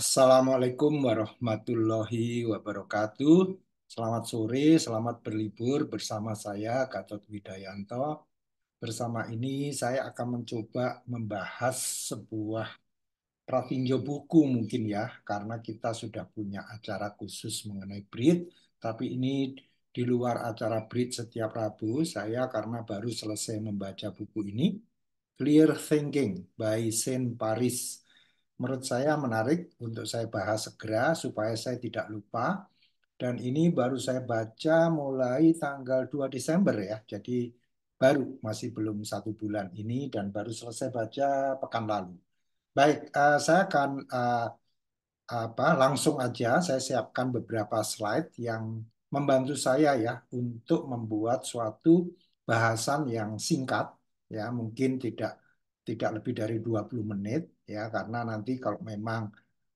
Assalamualaikum warahmatullahi wabarakatuh. Selamat sore, selamat berlibur bersama saya Gatot Widayanto. Bersama ini saya akan mencoba membahas sebuah pratinjo buku mungkin ya, karena kita sudah punya acara khusus mengenai Brit. tapi ini di luar acara Brit setiap Rabu, saya karena baru selesai membaca buku ini, Clear Thinking by Saint Paris menurut saya menarik untuk saya bahas segera supaya saya tidak lupa. Dan ini baru saya baca mulai tanggal 2 Desember ya, jadi baru masih belum satu bulan ini dan baru selesai baca pekan lalu. Baik, uh, saya akan uh, apa langsung aja saya siapkan beberapa slide yang membantu saya ya untuk membuat suatu bahasan yang singkat ya mungkin tidak tidak lebih dari 20 menit ya karena nanti kalau memang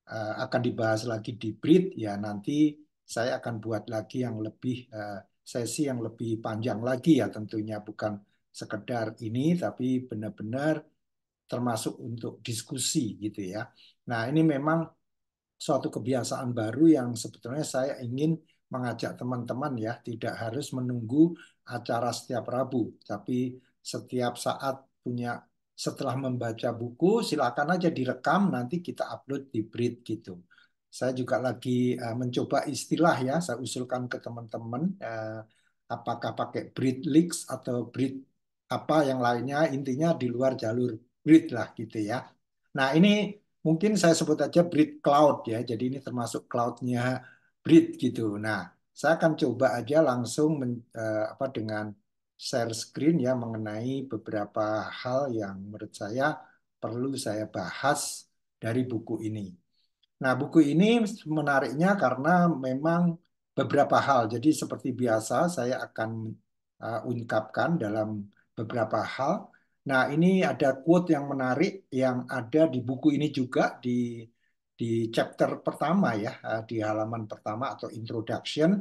uh, akan dibahas lagi di Brit ya nanti saya akan buat lagi yang lebih uh, sesi yang lebih panjang lagi ya tentunya bukan sekedar ini tapi benar-benar termasuk untuk diskusi gitu ya. Nah, ini memang suatu kebiasaan baru yang sebetulnya saya ingin mengajak teman-teman ya tidak harus menunggu acara setiap Rabu tapi setiap saat punya setelah membaca buku silakan aja direkam nanti kita upload di Brit gitu. Saya juga lagi eh, mencoba istilah ya, saya usulkan ke teman-teman eh, apakah pakai Brit Leaks atau Brit apa yang lainnya intinya di luar jalur Brit lah gitu ya. Nah ini mungkin saya sebut aja Brit Cloud ya, jadi ini termasuk cloudnya Brit gitu. Nah saya akan coba aja langsung men, eh, apa dengan share screen ya mengenai beberapa hal yang menurut saya perlu saya bahas dari buku ini. Nah, buku ini menariknya karena memang beberapa hal. Jadi seperti biasa saya akan uh, ungkapkan dalam beberapa hal. Nah, ini ada quote yang menarik yang ada di buku ini juga di di chapter pertama ya, uh, di halaman pertama atau introduction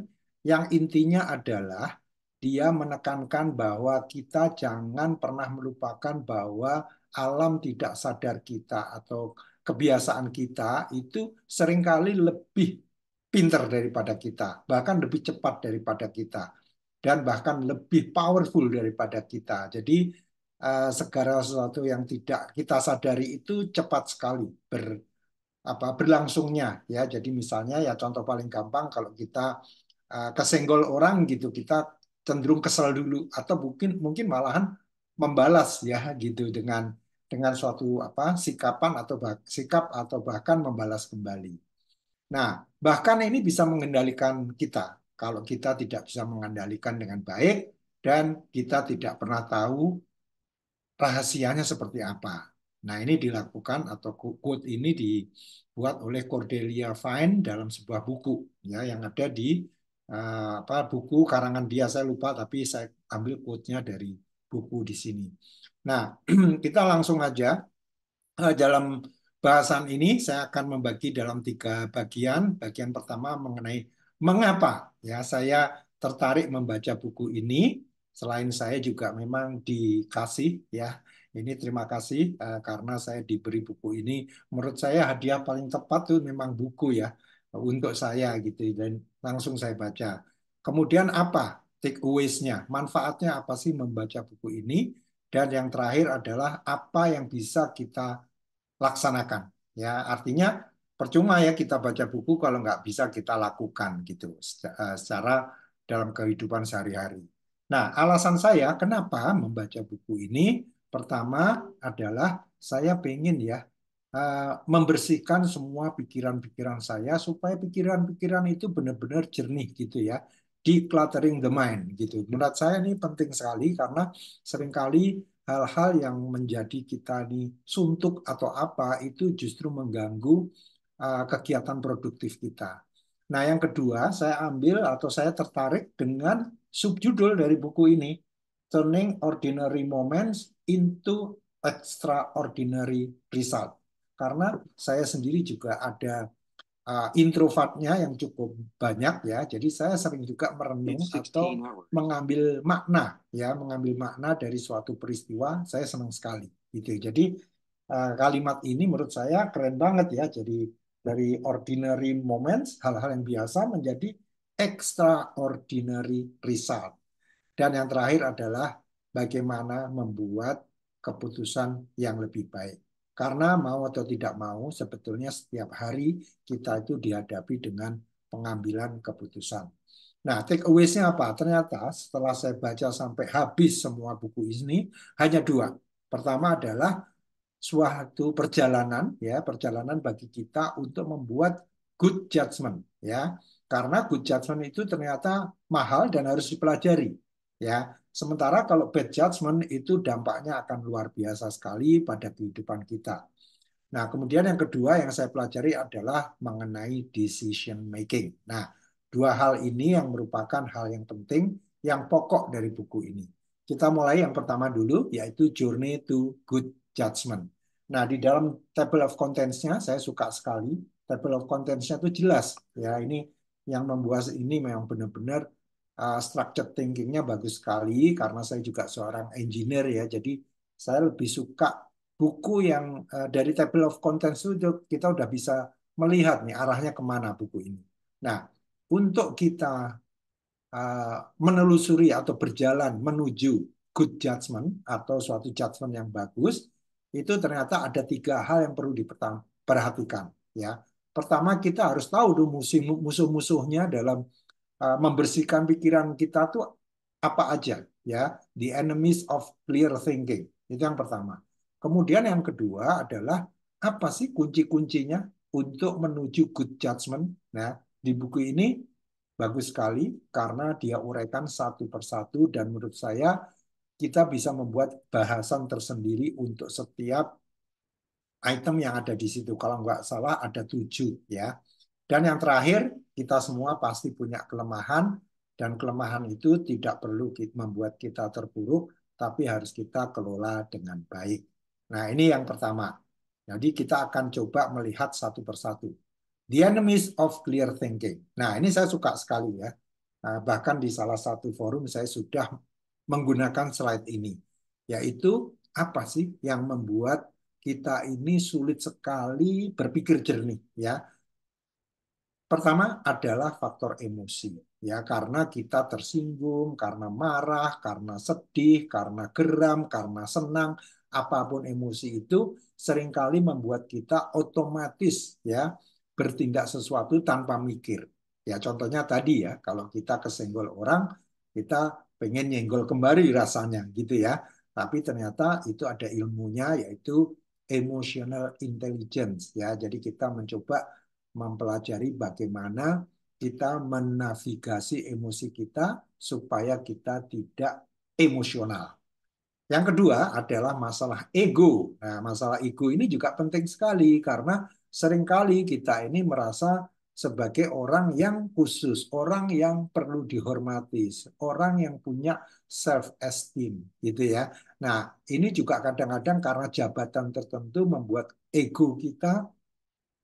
yang intinya adalah dia menekankan bahwa kita jangan pernah melupakan bahwa alam tidak sadar kita atau kebiasaan kita itu seringkali lebih pinter daripada kita, bahkan lebih cepat daripada kita, dan bahkan lebih powerful daripada kita. Jadi eh, segala sesuatu yang tidak kita sadari itu cepat sekali ber apa berlangsungnya ya. Jadi misalnya ya contoh paling gampang kalau kita eh, kesenggol orang gitu kita cenderung kesel dulu atau mungkin mungkin malahan membalas ya gitu dengan dengan suatu apa sikapan atau bah, sikap atau bahkan membalas kembali. Nah, bahkan ini bisa mengendalikan kita kalau kita tidak bisa mengendalikan dengan baik dan kita tidak pernah tahu rahasianya seperti apa. Nah, ini dilakukan atau quote ini dibuat oleh Cordelia Fine dalam sebuah buku ya yang ada di Eh, apa buku karangan dia saya lupa tapi saya ambil quote-nya dari buku di sini. Nah, kita langsung aja eh, dalam bahasan ini saya akan membagi dalam tiga bagian. Bagian pertama mengenai mengapa ya saya tertarik membaca buku ini. Selain saya juga memang dikasih ya. Ini terima kasih eh, karena saya diberi buku ini. Menurut saya hadiah paling tepat itu memang buku ya untuk saya gitu dan langsung saya baca. Kemudian apa takeaways-nya? Manfaatnya apa sih membaca buku ini? Dan yang terakhir adalah apa yang bisa kita laksanakan. Ya, artinya percuma ya kita baca buku kalau nggak bisa kita lakukan gitu eh, secara dalam kehidupan sehari-hari. Nah, alasan saya kenapa membaca buku ini pertama adalah saya pengen ya Eh, membersihkan semua pikiran-pikiran saya supaya pikiran-pikiran itu benar-benar jernih gitu ya decluttering the mind gitu menurut saya ini penting sekali karena seringkali hal-hal yang menjadi kita ini suntuk atau apa itu justru mengganggu eh, kegiatan produktif kita nah yang kedua saya ambil atau saya tertarik dengan subjudul dari buku ini turning ordinary moments into extraordinary result karena saya sendiri juga ada uh, introvertnya yang cukup banyak ya. Jadi saya sering juga merenung atau mengambil makna ya, mengambil makna dari suatu peristiwa. Saya senang sekali gitu. Jadi uh, kalimat ini menurut saya keren banget ya. Jadi dari ordinary moments, hal-hal yang biasa menjadi extraordinary result. Dan yang terakhir adalah bagaimana membuat keputusan yang lebih baik. Karena mau atau tidak mau, sebetulnya setiap hari kita itu dihadapi dengan pengambilan keputusan. Nah, take away-nya apa? Ternyata setelah saya baca sampai habis semua buku ini, hanya dua. Pertama adalah suatu perjalanan, ya perjalanan bagi kita untuk membuat good judgment, ya. Karena good judgment itu ternyata mahal dan harus dipelajari, ya. Sementara kalau bad judgment itu dampaknya akan luar biasa sekali pada kehidupan kita. Nah, kemudian yang kedua yang saya pelajari adalah mengenai decision making. Nah, dua hal ini yang merupakan hal yang penting, yang pokok dari buku ini. Kita mulai yang pertama dulu, yaitu Journey to Good Judgment. Nah, di dalam table of contents-nya, saya suka sekali. Table of contents-nya itu jelas. Ya, ini yang membuat ini memang benar-benar uh, eh, structured thinkingnya bagus sekali karena saya juga seorang engineer ya jadi saya lebih suka buku yang uh, dari table of contents itu kita udah bisa melihat nih arahnya kemana buku ini nah untuk kita uh, menelusuri atau berjalan menuju good judgment atau suatu judgment yang bagus itu ternyata ada tiga hal yang perlu diperhatikan ya pertama kita harus tahu dulu musuh-musuhnya dalam Eh, membersihkan pikiran kita tuh apa aja ya the enemies of clear thinking itu yang pertama kemudian yang kedua adalah apa sih kunci-kuncinya untuk menuju good judgment nah di buku ini bagus sekali karena dia uraikan satu persatu dan menurut saya kita bisa membuat bahasan tersendiri untuk setiap item yang ada di situ kalau nggak salah ada tujuh ya dan yang terakhir kita semua pasti punya kelemahan dan kelemahan itu tidak perlu membuat kita terpuruk tapi harus kita kelola dengan baik. Nah, ini yang pertama. Jadi kita akan coba melihat satu persatu. The enemies of clear thinking. Nah, ini saya suka sekali ya. Nah, bahkan di salah satu forum saya sudah menggunakan slide ini, yaitu apa sih yang membuat kita ini sulit sekali berpikir jernih ya Pertama adalah faktor emosi, ya karena kita tersinggung, karena marah, karena sedih, karena geram, karena senang, apapun emosi itu seringkali membuat kita otomatis ya bertindak sesuatu tanpa mikir. Ya contohnya tadi ya, kalau kita kesenggol orang, kita pengen nyenggol kembali rasanya gitu ya. Tapi ternyata itu ada ilmunya yaitu emotional intelligence ya. Jadi kita mencoba mempelajari bagaimana kita menavigasi emosi kita supaya kita tidak emosional. Yang kedua adalah masalah ego. Nah, masalah ego ini juga penting sekali karena seringkali kita ini merasa sebagai orang yang khusus, orang yang perlu dihormati, orang yang punya self esteem gitu ya. Nah, ini juga kadang-kadang karena jabatan tertentu membuat ego kita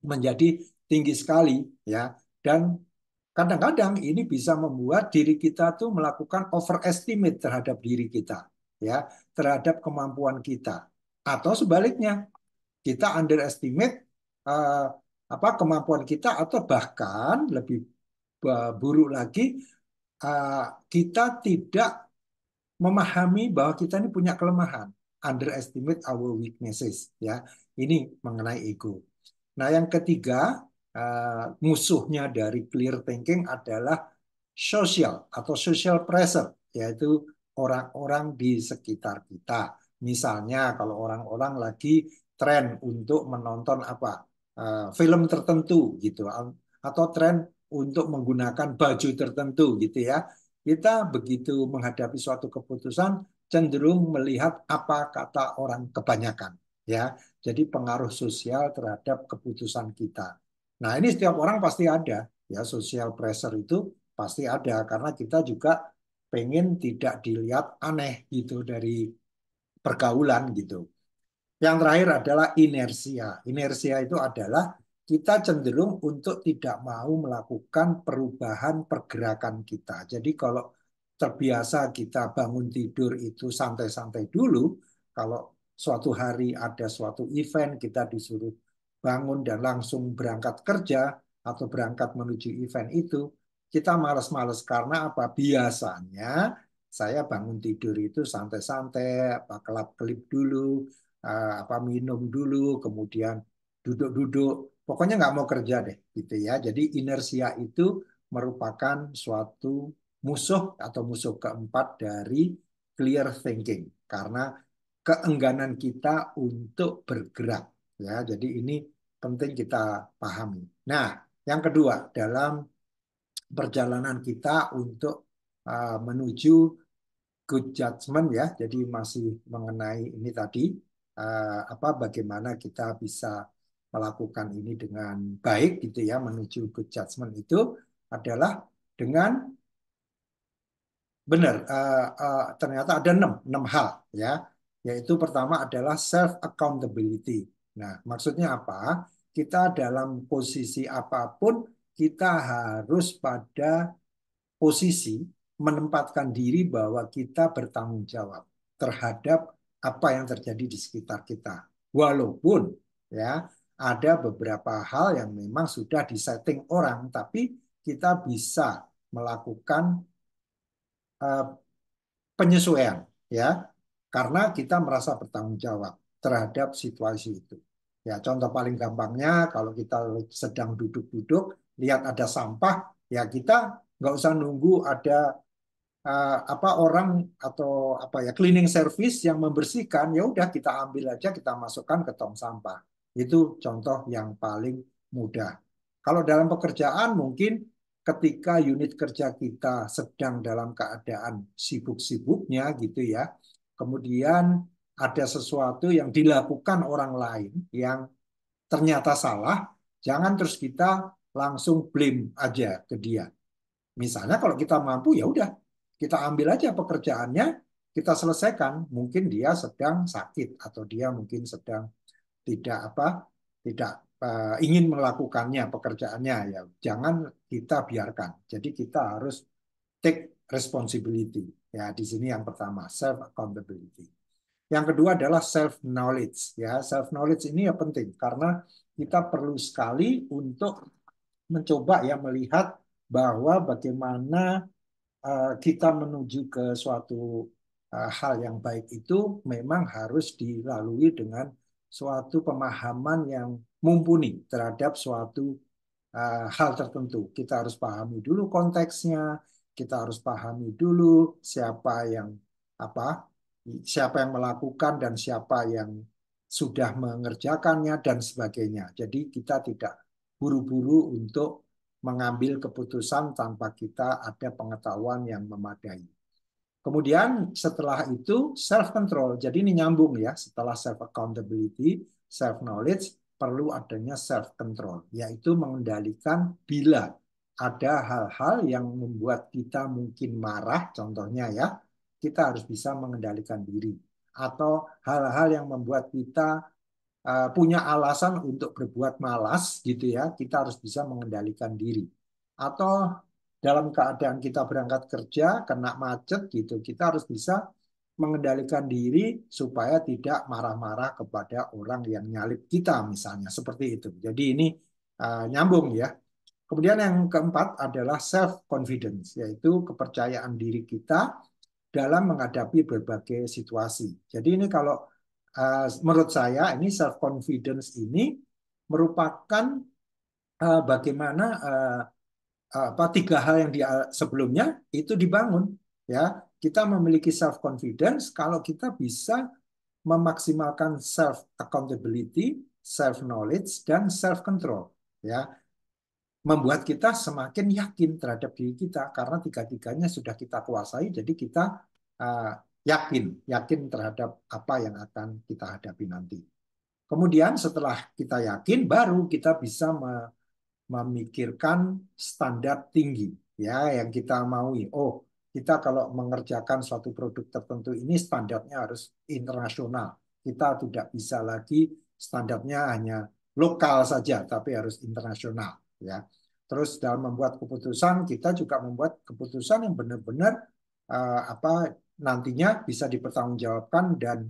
menjadi tinggi sekali ya dan kadang-kadang ini bisa membuat diri kita tuh melakukan overestimate terhadap diri kita ya terhadap kemampuan kita atau sebaliknya kita underestimate uh, apa kemampuan kita atau bahkan lebih eh, buruk lagi uh, kita tidak memahami bahwa kita ini punya kelemahan underestimate our weaknesses ya ini mengenai ego nah yang ketiga Eh, musuhnya dari clear thinking adalah sosial atau social pressure, yaitu orang-orang di sekitar kita. Misalnya kalau orang-orang lagi tren untuk menonton apa eh, film tertentu gitu, atau tren untuk menggunakan baju tertentu gitu ya. Kita begitu menghadapi suatu keputusan cenderung melihat apa kata orang kebanyakan ya. Jadi pengaruh sosial terhadap keputusan kita. Nah, ini setiap orang pasti ada ya sosial pressure itu pasti ada karena kita juga pengen tidak dilihat aneh gitu dari pergaulan gitu. Yang terakhir adalah inersia. Inersia itu adalah kita cenderung untuk tidak mau melakukan perubahan pergerakan kita. Jadi kalau terbiasa kita bangun tidur itu santai-santai dulu, kalau suatu hari ada suatu event kita disuruh bangun dan langsung berangkat kerja atau berangkat menuju event itu, kita males-males karena apa? Biasanya saya bangun tidur itu santai-santai, apa kelap-kelip dulu, eh, apa minum dulu, kemudian duduk-duduk. Pokoknya nggak mau kerja deh, gitu ya. Jadi inersia itu merupakan suatu musuh atau musuh keempat dari clear thinking karena keengganan kita untuk bergerak Ya, jadi ini penting kita pahami. Nah, yang kedua dalam perjalanan kita untuk uh, menuju good judgment ya. Jadi masih mengenai ini tadi uh, apa bagaimana kita bisa melakukan ini dengan baik gitu ya menuju good judgment itu adalah dengan benar uh, uh, ternyata ada enam enam hal ya yaitu pertama adalah self accountability Nah, maksudnya apa? Kita dalam posisi apapun, kita harus pada posisi menempatkan diri bahwa kita bertanggung jawab terhadap apa yang terjadi di sekitar kita. Walaupun ya ada beberapa hal yang memang sudah disetting orang, tapi kita bisa melakukan uh, penyesuaian ya karena kita merasa bertanggung jawab terhadap situasi itu. Ya, contoh paling gampangnya kalau kita sedang duduk-duduk, lihat ada sampah, ya kita nggak usah nunggu ada uh, apa orang atau apa ya cleaning service yang membersihkan, ya udah kita ambil aja, kita masukkan ke tong sampah. Itu contoh yang paling mudah. Kalau dalam pekerjaan mungkin ketika unit kerja kita sedang dalam keadaan sibuk-sibuknya gitu ya. Kemudian ada sesuatu yang dilakukan orang lain yang ternyata salah, jangan terus kita langsung blame aja ke dia. Misalnya kalau kita mampu ya udah, kita ambil aja pekerjaannya, kita selesaikan. Mungkin dia sedang sakit atau dia mungkin sedang tidak apa, tidak uh, ingin melakukannya pekerjaannya ya. Jangan kita biarkan. Jadi kita harus take responsibility. Ya, di sini yang pertama self accountability. Yang kedua adalah self knowledge ya. Self knowledge ini ya penting karena kita perlu sekali untuk mencoba ya melihat bahwa bagaimana eh, kita menuju ke suatu eh, hal yang baik itu memang harus dilalui dengan suatu pemahaman yang mumpuni terhadap suatu eh, hal tertentu. Kita harus pahami dulu konteksnya, kita harus pahami dulu siapa yang apa siapa yang melakukan dan siapa yang sudah mengerjakannya dan sebagainya. Jadi kita tidak buru-buru untuk mengambil keputusan tanpa kita ada pengetahuan yang memadai. Kemudian setelah itu self control. Jadi ini nyambung ya, setelah self accountability, self knowledge perlu adanya self control, yaitu mengendalikan bila ada hal-hal yang membuat kita mungkin marah contohnya ya, kita harus bisa mengendalikan diri atau hal-hal yang membuat kita eh, punya alasan untuk berbuat malas gitu ya kita harus bisa mengendalikan diri atau dalam keadaan kita berangkat kerja kena macet gitu kita harus bisa mengendalikan diri supaya tidak marah-marah kepada orang yang nyalip kita misalnya seperti itu jadi ini uh, nyambung ya kemudian yang keempat adalah self confidence yaitu kepercayaan diri kita dalam menghadapi berbagai situasi. Jadi ini kalau uh, menurut saya ini self confidence ini merupakan uh, bagaimana uh, apa tiga hal yang di sebelumnya itu dibangun ya. Kita memiliki self confidence kalau kita bisa memaksimalkan self accountability, self knowledge dan self control ya membuat kita semakin yakin terhadap diri kita karena tiga-tiganya sudah kita kuasai jadi kita uh, yakin yakin terhadap apa yang akan kita hadapi nanti kemudian setelah kita yakin baru kita bisa memikirkan standar tinggi ya yang kita maui oh kita kalau mengerjakan suatu produk tertentu ini standarnya harus internasional kita tidak bisa lagi standarnya hanya lokal saja tapi harus internasional ya. Terus dalam membuat keputusan kita juga membuat keputusan yang benar-benar uh, apa nantinya bisa dipertanggungjawabkan dan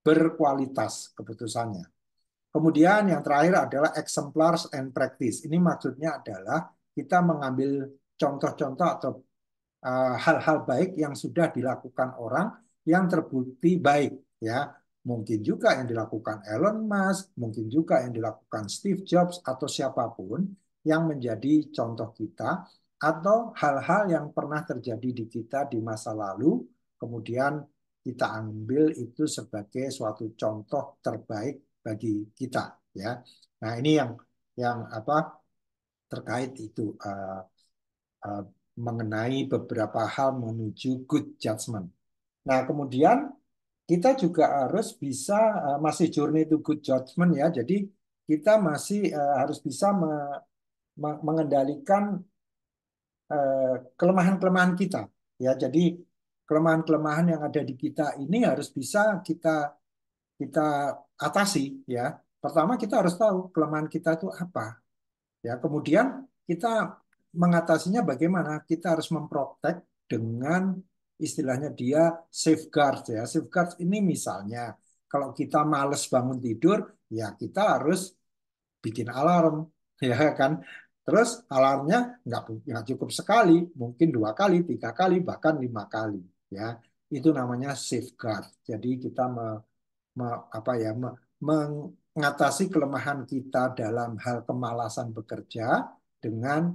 berkualitas keputusannya. Kemudian yang terakhir adalah exemplars and practice. Ini maksudnya adalah kita mengambil contoh-contoh atau eh, hal-hal uh, baik yang sudah dilakukan orang yang terbukti baik ya. Mungkin juga yang dilakukan Elon Musk, mungkin juga yang dilakukan Steve Jobs atau siapapun yang menjadi contoh kita atau hal-hal yang pernah terjadi di kita di masa lalu kemudian kita ambil itu sebagai suatu contoh terbaik bagi kita ya nah ini yang yang apa terkait itu uh, uh, mengenai beberapa hal menuju good judgment nah kemudian kita juga harus bisa uh, masih journey to good judgment ya jadi kita masih uh, harus bisa me mengendalikan eh, kelemahan-kelemahan kita ya jadi kelemahan-kelemahan yang ada di kita ini harus bisa kita kita atasi ya pertama kita harus tahu kelemahan kita itu apa ya kemudian kita mengatasinya bagaimana kita harus memprotek dengan istilahnya dia safeguard ya safeguard ini misalnya kalau kita males bangun tidur ya kita harus bikin alarm ya kan Terus alarmnya nggak cukup sekali, mungkin dua kali, tiga kali, bahkan lima kali. Ya, itu namanya safeguard. Jadi kita me, me, apa ya me, mengatasi kelemahan kita dalam hal kemalasan bekerja dengan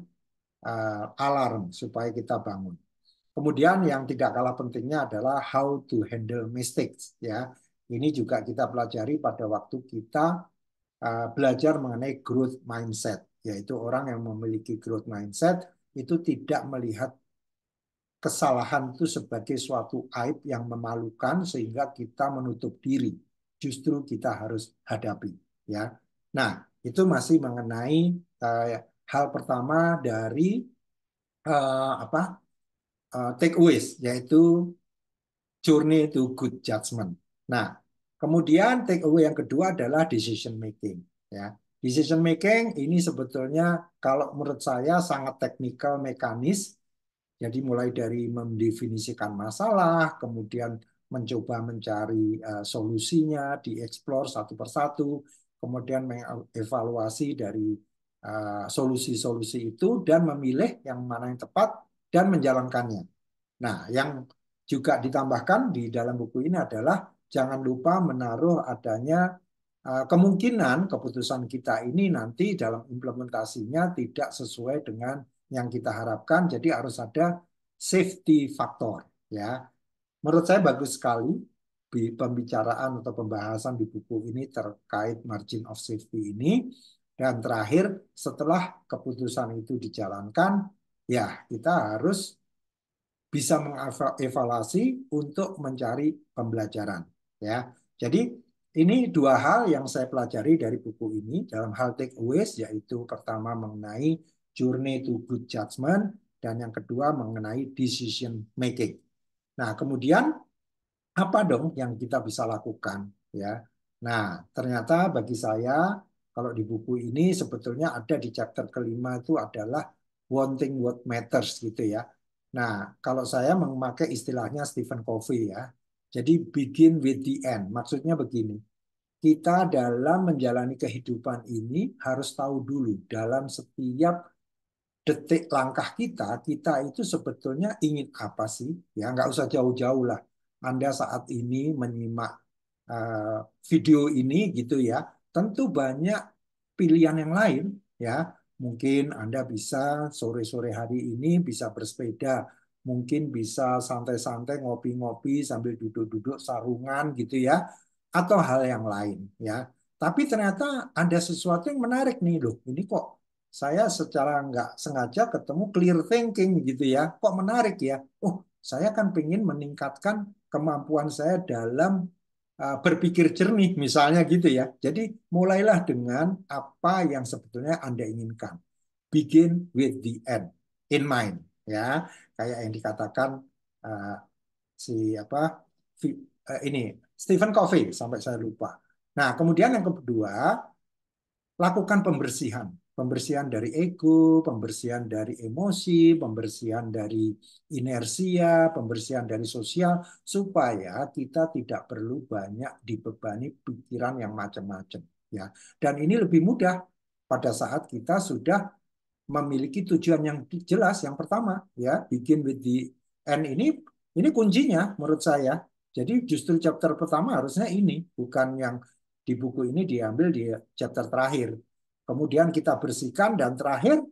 uh, alarm supaya kita bangun. Kemudian yang tidak kalah pentingnya adalah how to handle mistakes. Ya, ini juga kita pelajari pada waktu kita uh, belajar mengenai growth mindset yaitu orang yang memiliki growth mindset itu tidak melihat kesalahan itu sebagai suatu aib yang memalukan sehingga kita menutup diri. Justru kita harus hadapi, ya. Nah, itu masih mengenai uh, hal pertama dari uh, apa? Uh, takeaways yaitu journey to good judgment. Nah, kemudian takeaway yang kedua adalah decision making, ya. Decision making ini sebetulnya kalau menurut saya sangat teknikal mekanis. Jadi mulai dari mendefinisikan masalah, kemudian mencoba mencari uh, solusinya, dieksplor satu persatu, kemudian mengevaluasi dari eh, solusi-solusi uh, solusi -solusi itu dan memilih yang mana yang tepat dan menjalankannya. Nah, yang juga ditambahkan di dalam buku ini adalah jangan lupa menaruh adanya Eh, kemungkinan keputusan kita ini nanti dalam implementasinya tidak sesuai dengan yang kita harapkan. Jadi harus ada safety factor ya. Menurut saya bagus sekali pembicaraan atau pembahasan di buku ini terkait margin of safety ini. Dan terakhir setelah keputusan itu dijalankan, ya kita harus bisa mengevaluasi untuk mencari pembelajaran ya. Jadi ini dua hal yang saya pelajari dari buku ini dalam hal takeaways yaitu pertama mengenai journey to good judgment dan yang kedua mengenai decision making. Nah, kemudian apa dong yang kita bisa lakukan ya? Nah, ternyata bagi saya kalau di buku ini sebetulnya ada di chapter kelima itu adalah wanting what matters gitu ya. Nah, kalau saya memakai istilahnya Stephen Covey ya, jadi begin with the end. Maksudnya begini. Kita dalam menjalani kehidupan ini harus tahu dulu dalam setiap detik langkah kita, kita itu sebetulnya ingin apa sih? Ya nggak usah jauh-jauh lah. Anda saat ini menyimak eh, video ini gitu ya. Tentu banyak pilihan yang lain ya. Mungkin Anda bisa sore-sore hari ini bisa bersepeda mungkin bisa santai-santai ngopi-ngopi sambil duduk-duduk sarungan gitu ya atau hal yang lain ya tapi ternyata ada sesuatu yang menarik nih loh ini kok saya secara nggak sengaja ketemu clear thinking gitu ya kok menarik ya oh saya kan pengen meningkatkan kemampuan saya dalam eh, berpikir jernih misalnya gitu ya jadi mulailah dengan apa yang sebetulnya anda inginkan begin with the end in mind ya kayak yang dikatakan uh, si apa uh, ini Stephen Covey sampai saya lupa. Nah kemudian yang kedua lakukan pembersihan, pembersihan dari ego, pembersihan dari emosi, pembersihan dari inersia, pembersihan dari sosial supaya kita tidak perlu banyak dibebani pikiran yang macam-macam ya. Dan ini lebih mudah pada saat kita sudah memiliki tujuan yang jelas yang pertama ya begin with the end ini ini kuncinya menurut saya jadi justru chapter pertama harusnya ini bukan yang di buku ini diambil di chapter terakhir kemudian kita bersihkan dan terakhir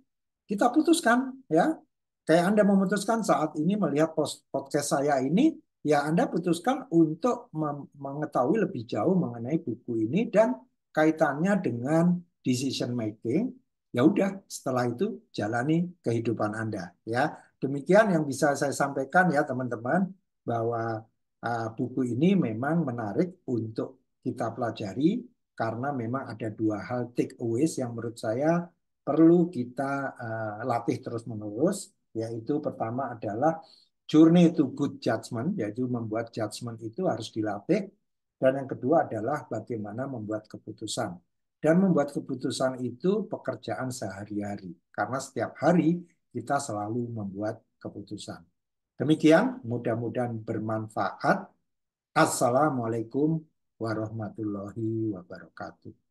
kita putuskan ya kayak anda memutuskan saat ini melihat podcast saya ini ya anda putuskan untuk mengetahui lebih jauh mengenai buku ini dan kaitannya dengan decision making ya udah setelah itu jalani kehidupan Anda ya. Demikian yang bisa saya sampaikan ya teman-teman bahwa uh, buku ini memang menarik untuk kita pelajari karena memang ada dua hal takeaways yang menurut saya perlu kita uh, latih terus-menerus yaitu pertama adalah journey to good judgment yaitu membuat judgment itu harus dilatih dan yang kedua adalah bagaimana membuat keputusan dan membuat keputusan itu pekerjaan sehari-hari karena setiap hari kita selalu membuat keputusan. Demikian, mudah-mudahan bermanfaat. Assalamualaikum warahmatullahi wabarakatuh.